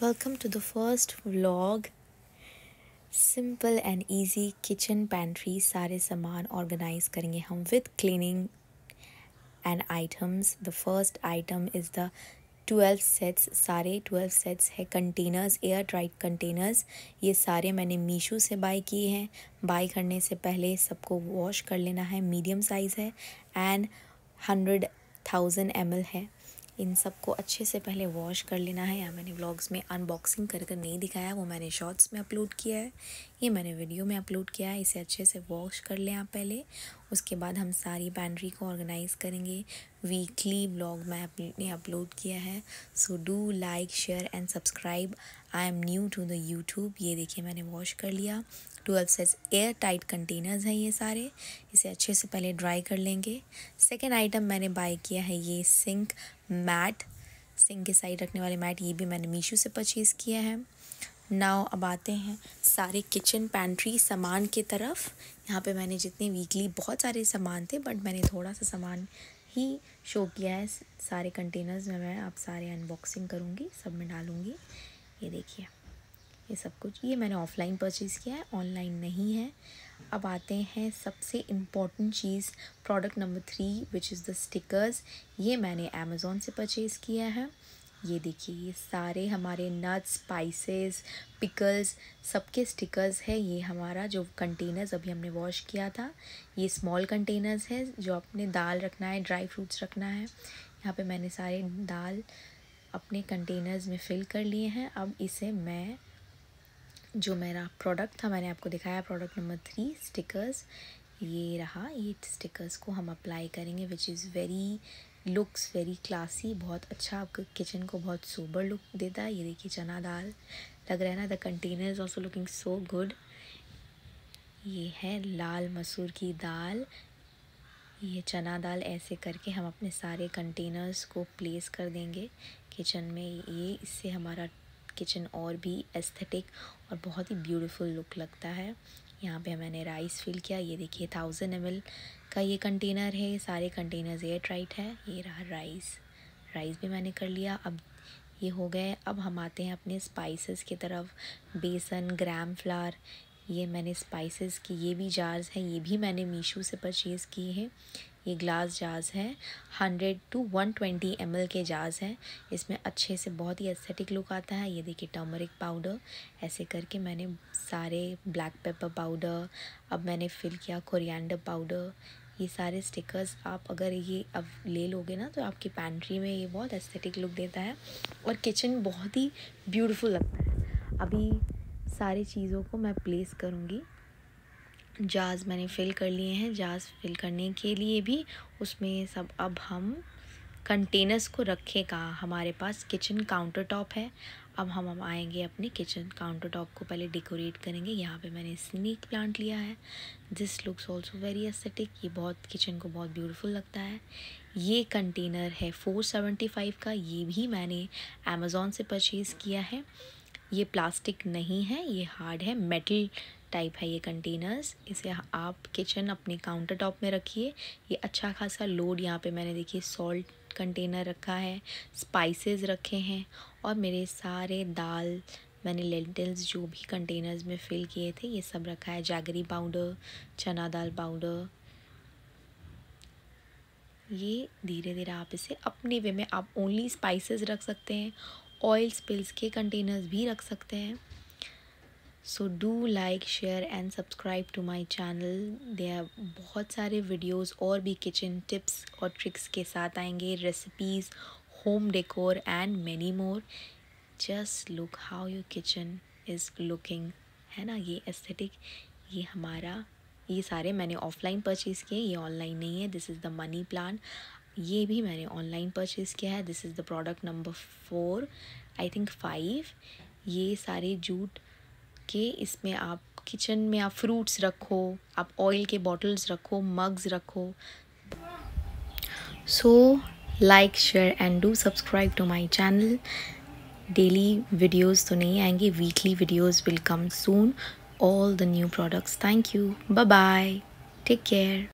welcome to the first vlog simple and easy kitchen pantry सारे सामान organise करेंगे हम with cleaning and items the first item is the twelve sets सारे twelve sets है containers air dried containers ये सारे मैंने मीशो से बाई किए हैं बाई करने से पहले सबको वॉश कर लेना है मीडियम साइज़ है एंड हंड्रेड थाउजेंड एम है इन सबको अच्छे से पहले वॉश कर लेना है या मैंने व्लॉग्स में अनबॉक्सिंग कर कर नहीं दिखाया वो मैंने शॉर्ट्स में अपलोड किया है ये मैंने वीडियो में अपलोड किया है इसे अच्छे से वॉश कर लें आप पहले उसके बाद हम सारी बैंड्री को ऑर्गेनाइज़ करेंगे वीकली ब्लॉग मैं अपलोड किया है so do like share and subscribe I am new to the YouTube ये देखिए मैंने वॉश कर लिया twelve size airtight containers हैं ये सारे इसे अच्छे से पहले ड्राई कर लेंगे सेकेंड आइटम मैंने बाय किया है ये सिंक मैट सिंक के साइड रखने वाले मैट ये भी मैंने मीशो से परचेज़ किया है नाउ अब आते हैं सारे किचन पैंट्री सामान की तरफ यहाँ पे मैंने जितने वीकली बहुत सारे सामान थे बट मैंने थोड़ा सा सामान ही शो किया है सारे कंटेनर्स में मैं आप सारे अनबॉक्सिंग करूँगी सब में डालूँगी ये देखिए ये सब कुछ ये मैंने ऑफ़लाइन परचेज़ किया है ऑनलाइन नहीं है अब आते हैं सबसे इम्पॉर्टेंट चीज़ product number three which is the stickers ये मैंने अमेज़ोन से परचेज़ किया है ये देखिए ये सारे हमारे नट्स स्पाइसेस पिकल्स सबके स्टिकर्स है ये हमारा जो कंटेनर्स अभी हमने वॉश किया था ये स्मॉल कंटेनर्स है जो अपने दाल रखना है ड्राई फ्रूट्स रखना है यहाँ पे मैंने सारे दाल अपने कंटेनर्स में फिल कर लिए हैं अब इसे मैं जो मेरा प्रोडक्ट था मैंने आपको दिखाया प्रोडक्ट नंबर थ्री स्टिकर्स ये रहा ये स्टिकर्स को हम अप्लाई करेंगे which is very looks very classy बहुत अच्छा आपके किचन को बहुत सुबर लुक देता है ये देखिए चना दाल लग रहा है ना the container is also looking so good ये है लाल मसूर की दाल ये चना दाल ऐसे करके हम अपने सारे कंटेनर्स को प्लेस कर देंगे किचन में ये इससे हमारा किचन और भी एस्थेटिक और बहुत ही ब्यूटीफुल लुक लगता है यहाँ पे मैंने राइस फिल किया ये देखिए थाउजेंड एम का ये कंटेनर है सारे कंटेनर्स एयर टाइट है ये रहा राइस राइस भी मैंने कर लिया अब ये हो गए अब हम आते हैं अपने स्पाइसेस की तरफ बेसन ग्राम फ्लार ये मैंने स्पाइसेस की ये भी जार्स हैं ये भी मैंने मीशो से परचेज़ किए हैं ये ग्लास जार्स हैं hundred to one twenty M के जार्स हैं इसमें अच्छे से बहुत ही एस्थेटिक लुक आता है ये देखिए टर्मरिक पाउडर ऐसे करके मैंने सारे ब्लैक पेपर पाउडर अब मैंने फिल किया कोरिएंडर पाउडर ये सारे स्टिकर्स आप अगर ये अब ले लोगे ना तो आपकी पैंट्री में ये बहुत एस्थेटिक लुक देता है और किचन बहुत ही ब्यूटिफुल लगता है अभी सारी चीज़ों को मैं प्लेस करूँगी जाज मैंने फिल कर लिए हैं जाज फिल करने के लिए भी उसमें सब अब हम कंटेनर्स को रखे कहाँ हमारे पास किचन काउंटर टॉप है अब हम हम आएंगे अपने किचन काउंटर टॉप को पहले डेकोरेट करेंगे यहाँ पे मैंने स्नीक प्लांट लिया है this looks also very aesthetic ये बहुत किचन को बहुत ब्यूटीफुल लगता है ये कंटेनर है फ़ोर सेवेंटी फाइव का ये भी मैंने अमेज़ोन से परचेज़ किया है ये प्लास्टिक नहीं है ये हार्ड है मेटल टाइप है ये कंटेनर्स इसे आप किचन अपने काउंटर टॉप में रखिए ये अच्छा खासा लोड यहाँ पे मैंने देखिए सॉल्ट कंटेनर रखा है स्पाइसेस रखे हैं और मेरे सारे दाल मैंने लेंटल्स जो भी कंटेनर्स में फिल किए थे ये सब रखा है जागरी पाउडर चना दाल पाउडर ये धीरे धीरे आप इसे अपने वे में आप ओनली स्पाइसेस रख सकते हैं ऑयल स्पिल्स के कंटेनर्स भी रख सकते हैं so do like share and subscribe to my channel दे बहुत सारे वीडियोस और भी किचन टिप्स और ट्रिक्स के साथ आएंगे recipes home decor and many more just look how your kitchen is looking है ना ये एस्थेटिक ये हमारा ये सारे मैंने ऑफलाइन परचेज़ किए ये ऑनलाइन नहीं है this is the money plan ये भी मैंने ऑनलाइन परचेज़ किया है this is the product number four I think five ये सारे जूट के इसमें आप किचन में आप फ्रूट्स रखो आप ऑयल के बॉटल्स रखो मग्स रखो so like share and do subscribe to my channel daily videos तो नहीं आएंगे weekly videos will come soon all the new products thank you bye bye take care